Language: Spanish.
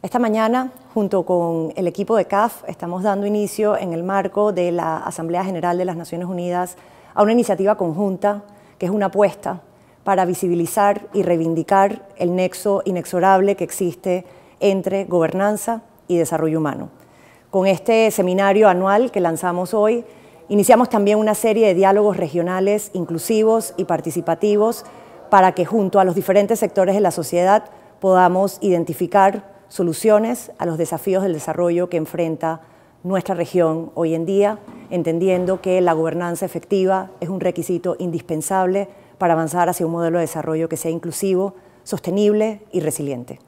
Esta mañana, junto con el equipo de CAF, estamos dando inicio en el marco de la Asamblea General de las Naciones Unidas a una iniciativa conjunta que es una apuesta para visibilizar y reivindicar el nexo inexorable que existe entre gobernanza y desarrollo humano. Con este seminario anual que lanzamos hoy, iniciamos también una serie de diálogos regionales inclusivos y participativos para que junto a los diferentes sectores de la sociedad podamos identificar soluciones a los desafíos del desarrollo que enfrenta nuestra región hoy en día, entendiendo que la gobernanza efectiva es un requisito indispensable para avanzar hacia un modelo de desarrollo que sea inclusivo, sostenible y resiliente.